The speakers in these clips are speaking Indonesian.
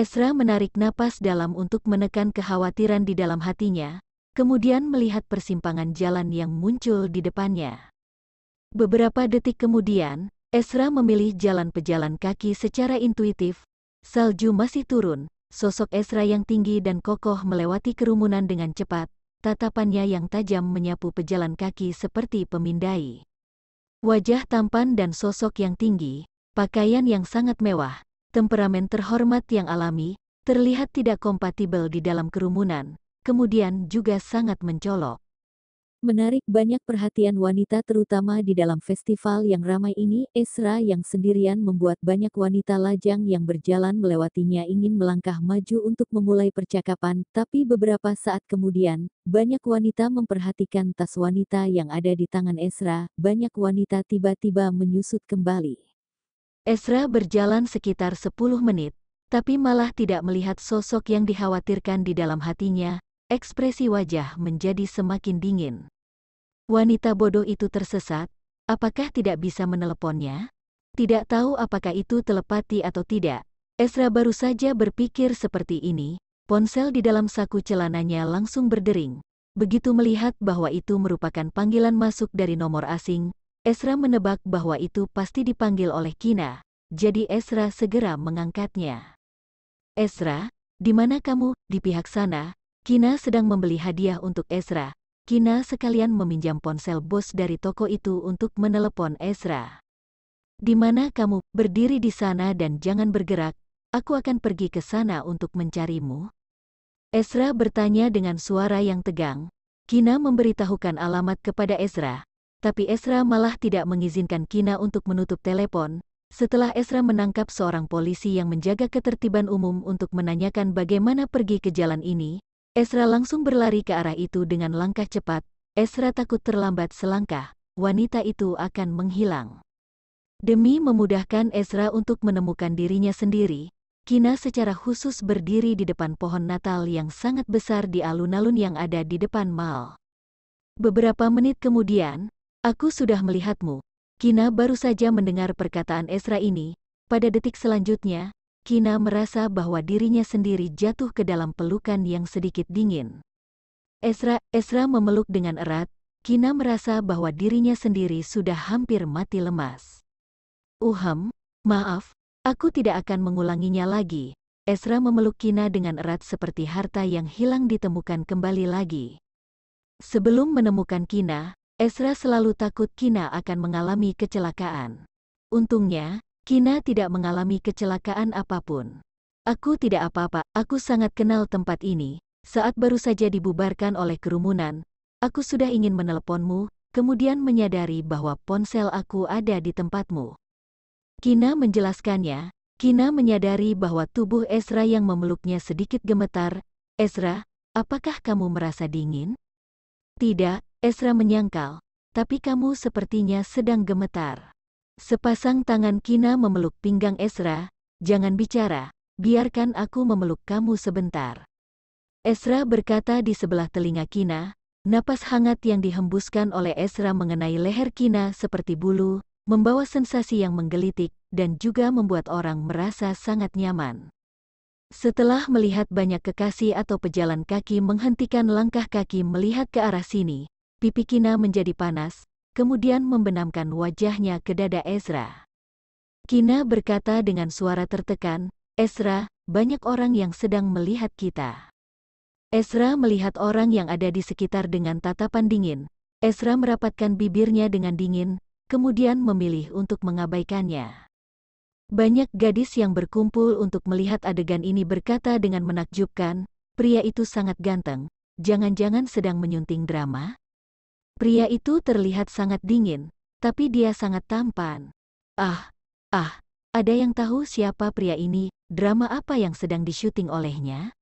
Esra menarik napas dalam untuk menekan kekhawatiran di dalam hatinya, kemudian melihat persimpangan jalan yang muncul di depannya. Beberapa detik kemudian, Esra memilih jalan pejalan kaki secara intuitif. Salju masih turun, sosok Esra yang tinggi dan kokoh melewati kerumunan dengan cepat, tatapannya yang tajam menyapu pejalan kaki seperti pemindai. Wajah tampan dan sosok yang tinggi, pakaian yang sangat mewah, temperamen terhormat yang alami, terlihat tidak kompatibel di dalam kerumunan, kemudian juga sangat mencolok. Menarik banyak perhatian wanita terutama di dalam festival yang ramai ini, Esra yang sendirian membuat banyak wanita lajang yang berjalan melewatinya ingin melangkah maju untuk memulai percakapan, tapi beberapa saat kemudian, banyak wanita memperhatikan tas wanita yang ada di tangan Esra, banyak wanita tiba-tiba menyusut kembali. Ezra berjalan sekitar 10 menit, tapi malah tidak melihat sosok yang dikhawatirkan di dalam hatinya, ekspresi wajah menjadi semakin dingin. Wanita bodoh itu tersesat, apakah tidak bisa meneleponnya? Tidak tahu apakah itu telepati atau tidak. Ezra baru saja berpikir seperti ini, ponsel di dalam saku celananya langsung berdering. Begitu melihat bahwa itu merupakan panggilan masuk dari nomor asing, Esra menebak bahwa itu pasti dipanggil oleh Kina, jadi Esra segera mengangkatnya. Esra, di mana kamu? Di pihak sana, Kina sedang membeli hadiah untuk Esra. Kina sekalian meminjam ponsel bos dari toko itu untuk menelepon Esra. Di mana kamu? Berdiri di sana dan jangan bergerak, aku akan pergi ke sana untuk mencarimu. Esra bertanya dengan suara yang tegang. Kina memberitahukan alamat kepada Esra tapi Esra malah tidak mengizinkan Kina untuk menutup telepon. Setelah Esra menangkap seorang polisi yang menjaga ketertiban umum untuk menanyakan bagaimana pergi ke jalan ini, Esra langsung berlari ke arah itu dengan langkah cepat. Esra takut terlambat selangkah, wanita itu akan menghilang. Demi memudahkan Esra untuk menemukan dirinya sendiri, Kina secara khusus berdiri di depan pohon Natal yang sangat besar di alun-alun yang ada di depan mal. Beberapa menit kemudian, Aku sudah melihatmu. Kina baru saja mendengar perkataan Esra ini. Pada detik selanjutnya, Kina merasa bahwa dirinya sendiri jatuh ke dalam pelukan yang sedikit dingin. Esra, Ezra memeluk dengan erat. Kina merasa bahwa dirinya sendiri sudah hampir mati lemas. Uham, maaf, aku tidak akan mengulanginya lagi. Esra memeluk Kina dengan erat seperti harta yang hilang ditemukan kembali lagi. Sebelum menemukan Kina, Esra selalu takut Kina akan mengalami kecelakaan. Untungnya, Kina tidak mengalami kecelakaan apapun. Aku tidak apa-apa, aku sangat kenal tempat ini. Saat baru saja dibubarkan oleh kerumunan, aku sudah ingin menelponmu, kemudian menyadari bahwa ponsel aku ada di tempatmu. Kina menjelaskannya, Kina menyadari bahwa tubuh Esra yang memeluknya sedikit gemetar. Esra, apakah kamu merasa dingin? Tidak, Esra menyangkal, tapi kamu sepertinya sedang gemetar. Sepasang tangan Kina memeluk pinggang Esra. jangan bicara, biarkan aku memeluk kamu sebentar. Esra berkata di sebelah telinga Kina, napas hangat yang dihembuskan oleh Esra mengenai leher Kina seperti bulu, membawa sensasi yang menggelitik dan juga membuat orang merasa sangat nyaman. Setelah melihat banyak kekasih atau pejalan kaki menghentikan langkah kaki melihat ke arah sini, Pipi Kina menjadi panas, kemudian membenamkan wajahnya ke dada Ezra. Kina berkata dengan suara tertekan, Ezra, banyak orang yang sedang melihat kita. Ezra melihat orang yang ada di sekitar dengan tatapan dingin. Ezra merapatkan bibirnya dengan dingin, kemudian memilih untuk mengabaikannya. Banyak gadis yang berkumpul untuk melihat adegan ini berkata dengan menakjubkan, pria itu sangat ganteng, jangan-jangan sedang menyunting drama? Pria itu terlihat sangat dingin, tapi dia sangat tampan. Ah, ah, ada yang tahu siapa pria ini, drama apa yang sedang disyuting olehnya?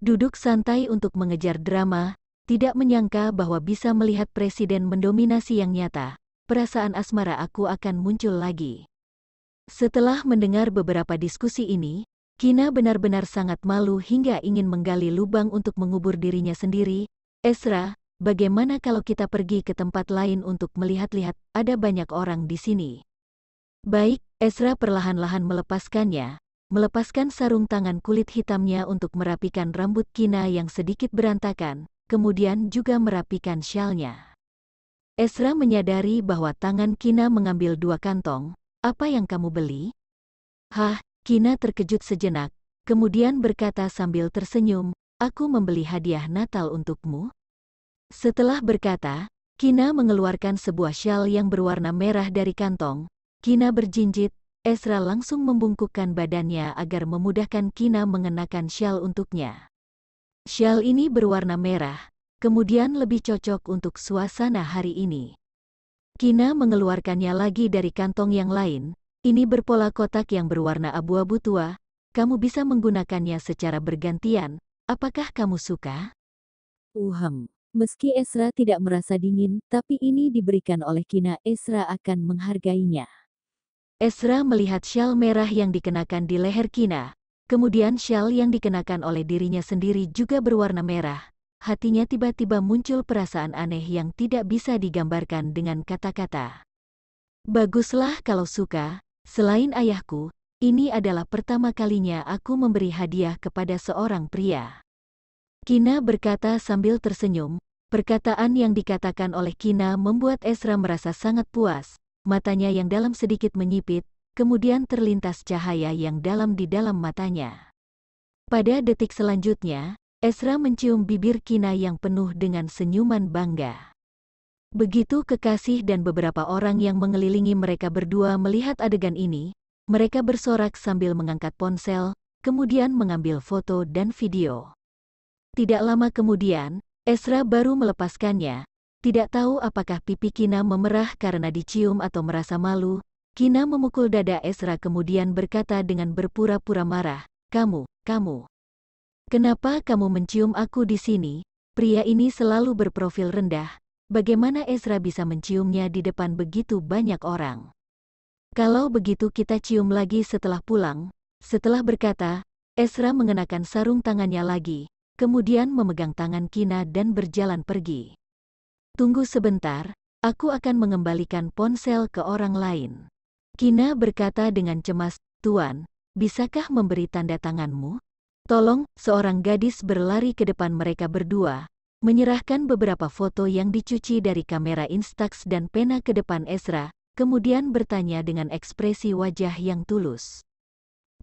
Duduk santai untuk mengejar drama, tidak menyangka bahwa bisa melihat presiden mendominasi yang nyata, perasaan asmara aku akan muncul lagi. Setelah mendengar beberapa diskusi ini, Kina benar-benar sangat malu hingga ingin menggali lubang untuk mengubur dirinya sendiri. Esra, Bagaimana kalau kita pergi ke tempat lain untuk melihat-lihat, ada banyak orang di sini. Baik, Ezra perlahan-lahan melepaskannya, melepaskan sarung tangan kulit hitamnya untuk merapikan rambut Kina yang sedikit berantakan, kemudian juga merapikan shawlnya. Ezra menyadari bahwa tangan Kina mengambil dua kantong, apa yang kamu beli? Hah, Kina terkejut sejenak, kemudian berkata sambil tersenyum, aku membeli hadiah Natal untukmu. Setelah berkata, Kina mengeluarkan sebuah syal yang berwarna merah dari kantong. Kina berjinjit, Ezra langsung membungkukkan badannya agar memudahkan Kina mengenakan syal untuknya. Syal ini berwarna merah, kemudian lebih cocok untuk suasana hari ini. Kina mengeluarkannya lagi dari kantong yang lain. Ini berpola kotak yang berwarna abu-abu tua. Kamu bisa menggunakannya secara bergantian. Apakah kamu suka? Uhem. Meski Esra tidak merasa dingin, tapi ini diberikan oleh Kina, Esra akan menghargainya. Esra melihat syal merah yang dikenakan di leher Kina, kemudian syal yang dikenakan oleh dirinya sendiri juga berwarna merah. Hatinya tiba-tiba muncul perasaan aneh yang tidak bisa digambarkan dengan kata-kata. Baguslah kalau suka, selain ayahku, ini adalah pertama kalinya aku memberi hadiah kepada seorang pria. Kina berkata sambil tersenyum, perkataan yang dikatakan oleh Kina membuat Ezra merasa sangat puas, matanya yang dalam sedikit menyipit, kemudian terlintas cahaya yang dalam di dalam matanya. Pada detik selanjutnya, Ezra mencium bibir Kina yang penuh dengan senyuman bangga. Begitu kekasih dan beberapa orang yang mengelilingi mereka berdua melihat adegan ini, mereka bersorak sambil mengangkat ponsel, kemudian mengambil foto dan video. Tidak lama kemudian, Esra baru melepaskannya. Tidak tahu apakah pipi Kina memerah karena dicium atau merasa malu, Kina memukul dada Esra kemudian berkata dengan berpura-pura marah, Kamu, kamu. Kenapa kamu mencium aku di sini? Pria ini selalu berprofil rendah. Bagaimana Esra bisa menciumnya di depan begitu banyak orang? Kalau begitu kita cium lagi setelah pulang. Setelah berkata, Esra mengenakan sarung tangannya lagi, kemudian memegang tangan Kina dan berjalan pergi. Tunggu sebentar, aku akan mengembalikan ponsel ke orang lain. Kina berkata dengan cemas, Tuan, bisakah memberi tanda tanganmu? Tolong, seorang gadis berlari ke depan mereka berdua, menyerahkan beberapa foto yang dicuci dari kamera Instax dan pena ke depan Ezra, kemudian bertanya dengan ekspresi wajah yang tulus.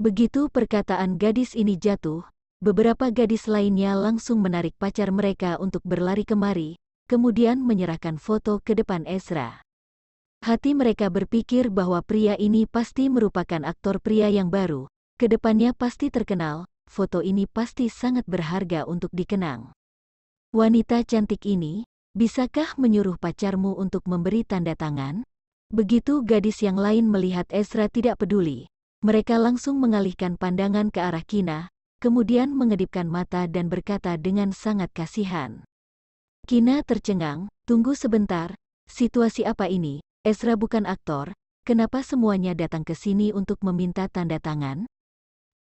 Begitu perkataan gadis ini jatuh, Beberapa gadis lainnya langsung menarik pacar mereka untuk berlari kemari, kemudian menyerahkan foto ke depan Ezra. Hati mereka berpikir bahwa pria ini pasti merupakan aktor pria yang baru, kedepannya pasti terkenal, foto ini pasti sangat berharga untuk dikenang. Wanita cantik ini, bisakah menyuruh pacarmu untuk memberi tanda tangan? Begitu gadis yang lain melihat Ezra tidak peduli, mereka langsung mengalihkan pandangan ke arah Kina, kemudian mengedipkan mata dan berkata dengan sangat kasihan. Kina tercengang, tunggu sebentar, situasi apa ini? Ezra bukan aktor, kenapa semuanya datang ke sini untuk meminta tanda tangan?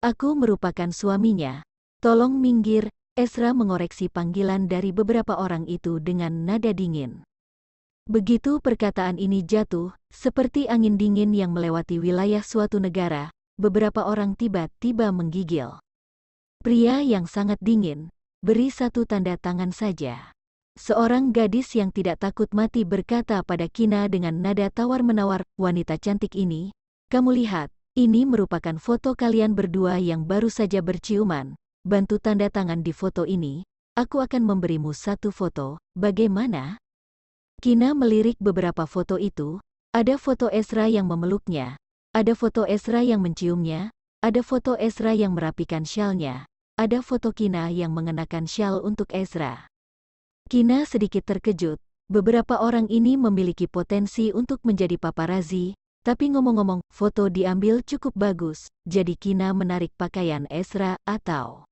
Aku merupakan suaminya. Tolong minggir, Ezra mengoreksi panggilan dari beberapa orang itu dengan nada dingin. Begitu perkataan ini jatuh, seperti angin dingin yang melewati wilayah suatu negara, beberapa orang tiba-tiba menggigil. Pria yang sangat dingin, beri satu tanda tangan saja. Seorang gadis yang tidak takut mati berkata pada Kina dengan nada tawar-menawar, wanita cantik ini, kamu lihat, ini merupakan foto kalian berdua yang baru saja berciuman. Bantu tanda tangan di foto ini, aku akan memberimu satu foto, bagaimana? Kina melirik beberapa foto itu, ada foto Esra yang memeluknya, ada foto Esra yang menciumnya, ada foto Esra yang merapikan shalnya ada foto Kina yang mengenakan shawl untuk Ezra. Kina sedikit terkejut, beberapa orang ini memiliki potensi untuk menjadi paparazi, tapi ngomong-ngomong, foto diambil cukup bagus, jadi Kina menarik pakaian Ezra atau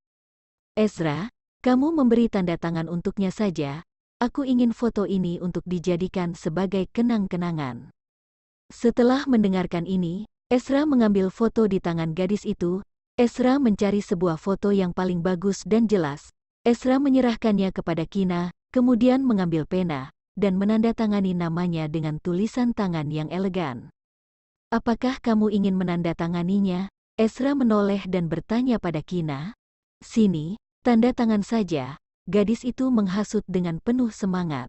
Ezra, kamu memberi tanda tangan untuknya saja, aku ingin foto ini untuk dijadikan sebagai kenang-kenangan. Setelah mendengarkan ini, Ezra mengambil foto di tangan gadis itu, Esra mencari sebuah foto yang paling bagus dan jelas. Esra menyerahkannya kepada Kina, kemudian mengambil pena, dan menandatangani namanya dengan tulisan tangan yang elegan. Apakah kamu ingin menandatanganinya? Esra menoleh dan bertanya pada Kina. Sini, tanda tangan saja. Gadis itu menghasut dengan penuh semangat.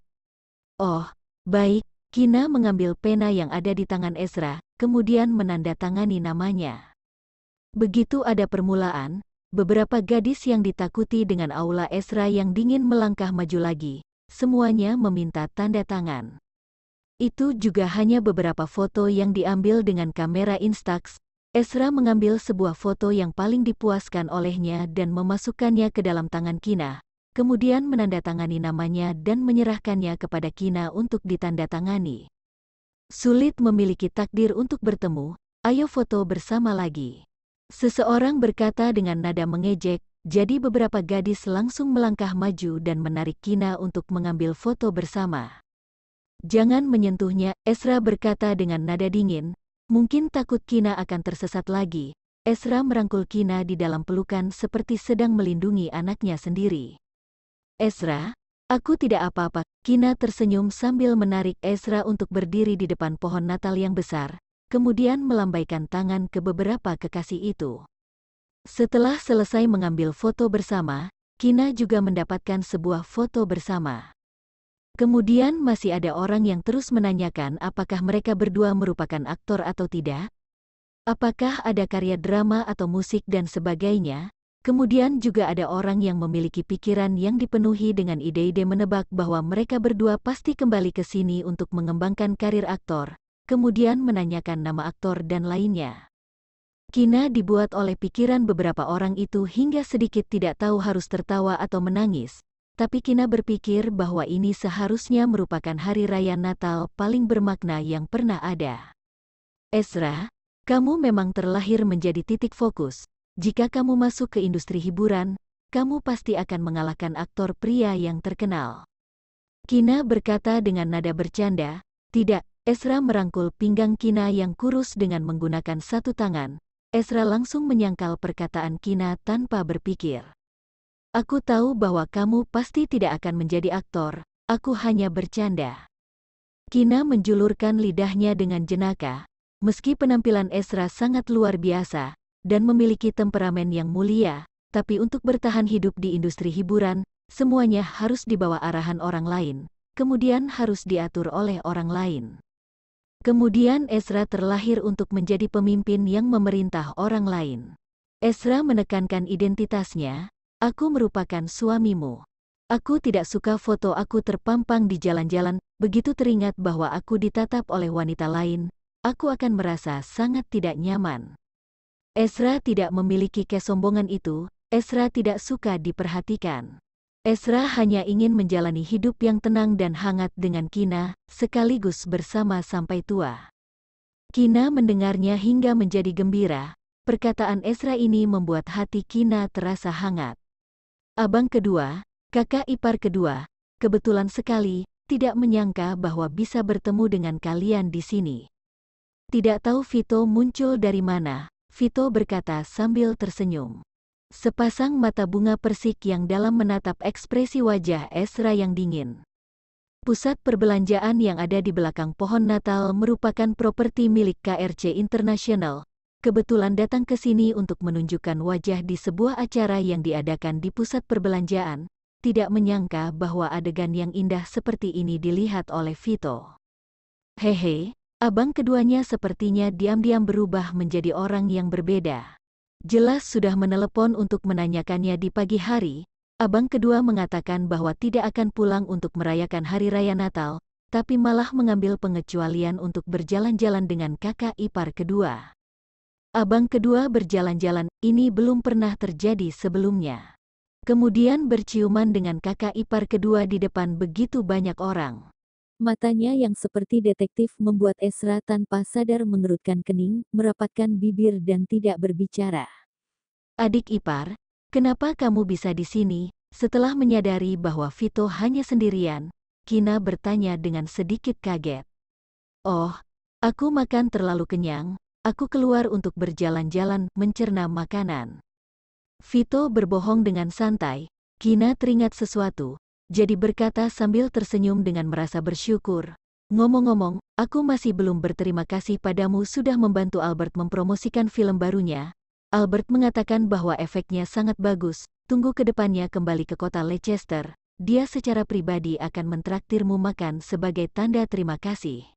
Oh, baik, Kina mengambil pena yang ada di tangan Esra, kemudian menandatangani namanya. Begitu ada permulaan, beberapa gadis yang ditakuti dengan aula Esra yang dingin melangkah maju lagi, semuanya meminta tanda tangan. Itu juga hanya beberapa foto yang diambil dengan kamera Instax. Esra mengambil sebuah foto yang paling dipuaskan olehnya dan memasukkannya ke dalam tangan Kina, kemudian menandatangani namanya dan menyerahkannya kepada Kina untuk ditandatangani. Sulit memiliki takdir untuk bertemu, ayo foto bersama lagi. Seseorang berkata dengan nada mengejek, jadi beberapa gadis langsung melangkah maju dan menarik Kina untuk mengambil foto bersama. Jangan menyentuhnya, Esra berkata dengan nada dingin, mungkin takut Kina akan tersesat lagi. Esra merangkul Kina di dalam pelukan seperti sedang melindungi anaknya sendiri. Esra, Aku tidak apa-apa, Kina tersenyum sambil menarik Esra untuk berdiri di depan pohon Natal yang besar kemudian melambaikan tangan ke beberapa kekasih itu. Setelah selesai mengambil foto bersama, Kina juga mendapatkan sebuah foto bersama. Kemudian masih ada orang yang terus menanyakan apakah mereka berdua merupakan aktor atau tidak, apakah ada karya drama atau musik dan sebagainya, Kemudian juga ada orang yang memiliki pikiran yang dipenuhi dengan ide-ide menebak bahwa mereka berdua pasti kembali ke sini untuk mengembangkan karir aktor, kemudian menanyakan nama aktor dan lainnya. Kina dibuat oleh pikiran beberapa orang itu hingga sedikit tidak tahu harus tertawa atau menangis, tapi Kina berpikir bahwa ini seharusnya merupakan hari raya Natal paling bermakna yang pernah ada. Ezra, kamu memang terlahir menjadi titik fokus. Jika kamu masuk ke industri hiburan, kamu pasti akan mengalahkan aktor pria yang terkenal. Kina berkata dengan nada bercanda, tidak, Esra merangkul pinggang Kina yang kurus dengan menggunakan satu tangan. Esra langsung menyangkal perkataan Kina tanpa berpikir. Aku tahu bahwa kamu pasti tidak akan menjadi aktor, aku hanya bercanda. Kina menjulurkan lidahnya dengan jenaka. Meski penampilan Esra sangat luar biasa, dan memiliki temperamen yang mulia, tapi untuk bertahan hidup di industri hiburan, semuanya harus dibawa arahan orang lain, kemudian harus diatur oleh orang lain. Kemudian Ezra terlahir untuk menjadi pemimpin yang memerintah orang lain. Ezra menekankan identitasnya, aku merupakan suamimu. Aku tidak suka foto aku terpampang di jalan-jalan, begitu teringat bahwa aku ditatap oleh wanita lain, aku akan merasa sangat tidak nyaman. Ezra tidak memiliki kesombongan itu, Ezra tidak suka diperhatikan. Ezra hanya ingin menjalani hidup yang tenang dan hangat dengan Kina, sekaligus bersama sampai tua. Kina mendengarnya hingga menjadi gembira. Perkataan Ezra ini membuat hati Kina terasa hangat. Abang kedua, kakak ipar kedua, kebetulan sekali, tidak menyangka bahwa bisa bertemu dengan kalian di sini. Tidak tahu Vito muncul dari mana, Vito berkata sambil tersenyum sepasang mata bunga persik yang dalam menatap ekspresi wajah Esra yang dingin. Pusat perbelanjaan yang ada di belakang pohon Natal merupakan properti milik KRC International. Kebetulan datang ke sini untuk menunjukkan wajah di sebuah acara yang diadakan di pusat perbelanjaan, tidak menyangka bahwa adegan yang indah seperti ini dilihat oleh Vito. Hehe, abang keduanya sepertinya diam-diam berubah menjadi orang yang berbeda jelas sudah menelepon untuk menanyakannya di pagi hari, abang kedua mengatakan bahwa tidak akan pulang untuk merayakan Hari Raya Natal, tapi malah mengambil pengecualian untuk berjalan-jalan dengan kakak ipar kedua. Abang kedua berjalan-jalan, ini belum pernah terjadi sebelumnya. Kemudian berciuman dengan kakak ipar kedua di depan begitu banyak orang. Matanya yang seperti detektif membuat Esra tanpa sadar mengerutkan kening, merapatkan bibir dan tidak berbicara. Adik ipar, kenapa kamu bisa di sini? Setelah menyadari bahwa Vito hanya sendirian, Kina bertanya dengan sedikit kaget. Oh, aku makan terlalu kenyang, aku keluar untuk berjalan-jalan mencerna makanan. Vito berbohong dengan santai, Kina teringat sesuatu, jadi berkata sambil tersenyum dengan merasa bersyukur. Ngomong-ngomong, aku masih belum berterima kasih padamu sudah membantu Albert mempromosikan film barunya. Albert mengatakan bahwa efeknya sangat bagus, tunggu kedepannya kembali ke kota Leicester. Dia secara pribadi akan mentraktirmu makan sebagai tanda terima kasih.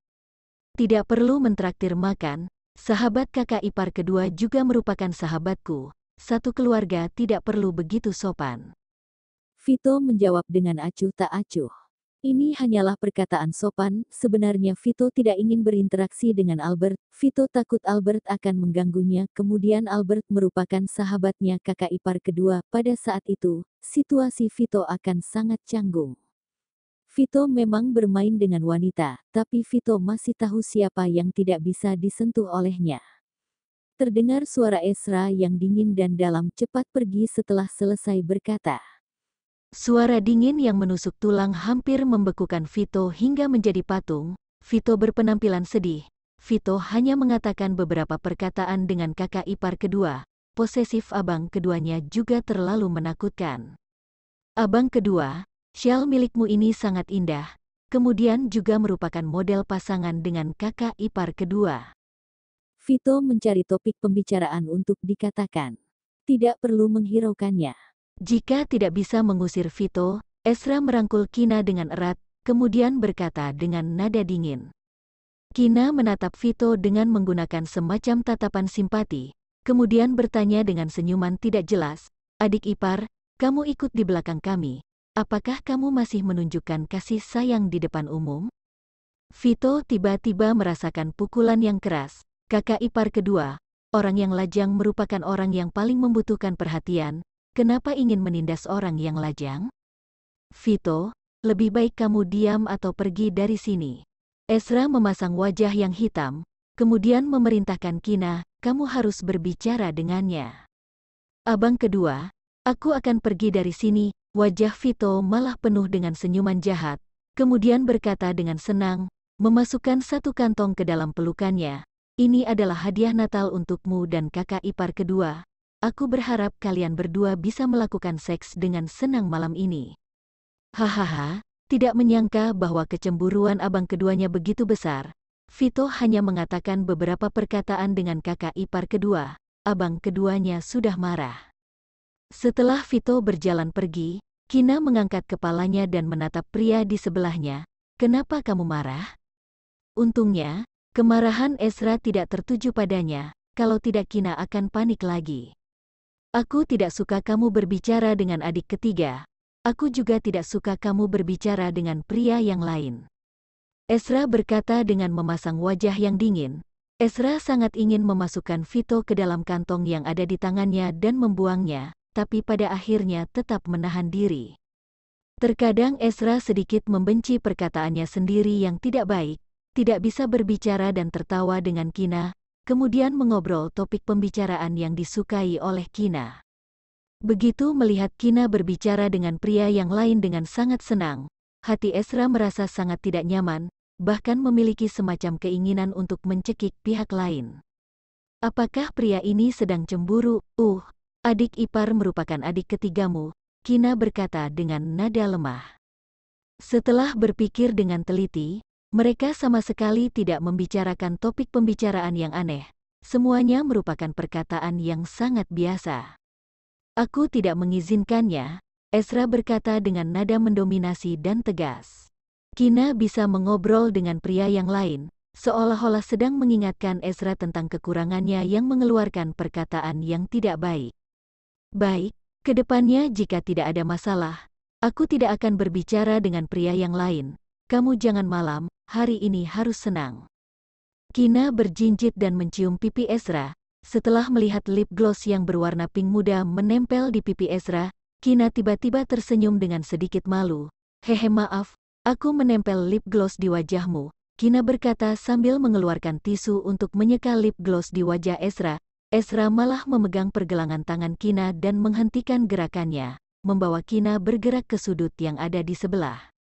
Tidak perlu mentraktir makan, sahabat kakak ipar kedua juga merupakan sahabatku. Satu keluarga tidak perlu begitu sopan. Vito menjawab dengan acuh tak acuh. Ini hanyalah perkataan sopan, sebenarnya Vito tidak ingin berinteraksi dengan Albert, Vito takut Albert akan mengganggunya, kemudian Albert merupakan sahabatnya kakak ipar kedua, pada saat itu, situasi Vito akan sangat canggung. Vito memang bermain dengan wanita, tapi Vito masih tahu siapa yang tidak bisa disentuh olehnya. Terdengar suara Esra yang dingin dan dalam cepat pergi setelah selesai berkata. Suara dingin yang menusuk tulang hampir membekukan Vito hingga menjadi patung. Vito berpenampilan sedih. Vito hanya mengatakan beberapa perkataan dengan kakak ipar kedua. Posesif abang keduanya juga terlalu menakutkan. Abang kedua, shell milikmu ini sangat indah, kemudian juga merupakan model pasangan dengan kakak ipar kedua. Vito mencari topik pembicaraan untuk dikatakan. Tidak perlu menghiraukannya. Jika tidak bisa mengusir Vito, Esra merangkul Kina dengan erat, kemudian berkata dengan nada dingin. Kina menatap Vito dengan menggunakan semacam tatapan simpati, kemudian bertanya dengan senyuman tidak jelas, adik ipar, kamu ikut di belakang kami, apakah kamu masih menunjukkan kasih sayang di depan umum? Vito tiba-tiba merasakan pukulan yang keras. Kakak ipar kedua, orang yang lajang merupakan orang yang paling membutuhkan perhatian, Kenapa ingin menindas orang yang lajang? Vito, lebih baik kamu diam atau pergi dari sini. Ezra memasang wajah yang hitam, kemudian memerintahkan Kina, kamu harus berbicara dengannya. Abang kedua, aku akan pergi dari sini, wajah Vito malah penuh dengan senyuman jahat, kemudian berkata dengan senang, memasukkan satu kantong ke dalam pelukannya, ini adalah hadiah Natal untukmu dan kakak ipar kedua, Aku berharap kalian berdua bisa melakukan seks dengan senang malam ini. Hahaha, tidak menyangka bahwa kecemburuan abang keduanya begitu besar. Vito hanya mengatakan beberapa perkataan dengan kakak ipar kedua. Abang keduanya sudah marah. Setelah Vito berjalan pergi, Kina mengangkat kepalanya dan menatap pria di sebelahnya. Kenapa kamu marah? Untungnya, kemarahan Ezra tidak tertuju padanya, kalau tidak Kina akan panik lagi. Aku tidak suka kamu berbicara dengan adik ketiga. Aku juga tidak suka kamu berbicara dengan pria yang lain. Esra berkata dengan memasang wajah yang dingin. Esra sangat ingin memasukkan Vito ke dalam kantong yang ada di tangannya dan membuangnya, tapi pada akhirnya tetap menahan diri. Terkadang Esra sedikit membenci perkataannya sendiri yang tidak baik, tidak bisa berbicara dan tertawa dengan kina, kemudian mengobrol topik pembicaraan yang disukai oleh Kina. Begitu melihat Kina berbicara dengan pria yang lain dengan sangat senang, hati Esra merasa sangat tidak nyaman, bahkan memiliki semacam keinginan untuk mencekik pihak lain. Apakah pria ini sedang cemburu? Uh, adik ipar merupakan adik ketigamu, Kina berkata dengan nada lemah. Setelah berpikir dengan teliti, mereka sama sekali tidak membicarakan topik pembicaraan yang aneh. Semuanya merupakan perkataan yang sangat biasa. Aku tidak mengizinkannya, Ezra berkata dengan nada mendominasi dan tegas. Kina bisa mengobrol dengan pria yang lain, seolah-olah sedang mengingatkan Ezra tentang kekurangannya yang mengeluarkan perkataan yang tidak baik. Baik, kedepannya jika tidak ada masalah, aku tidak akan berbicara dengan pria yang lain, kamu jangan malam, hari ini harus senang. Kina berjinjit dan mencium pipi Ezra. Setelah melihat lip gloss yang berwarna pink muda menempel di pipi Ezra, Kina tiba-tiba tersenyum dengan sedikit malu. Hehe maaf, aku menempel lip gloss di wajahmu. Kina berkata sambil mengeluarkan tisu untuk menyeka lip gloss di wajah Ezra. Ezra malah memegang pergelangan tangan Kina dan menghentikan gerakannya, membawa Kina bergerak ke sudut yang ada di sebelah.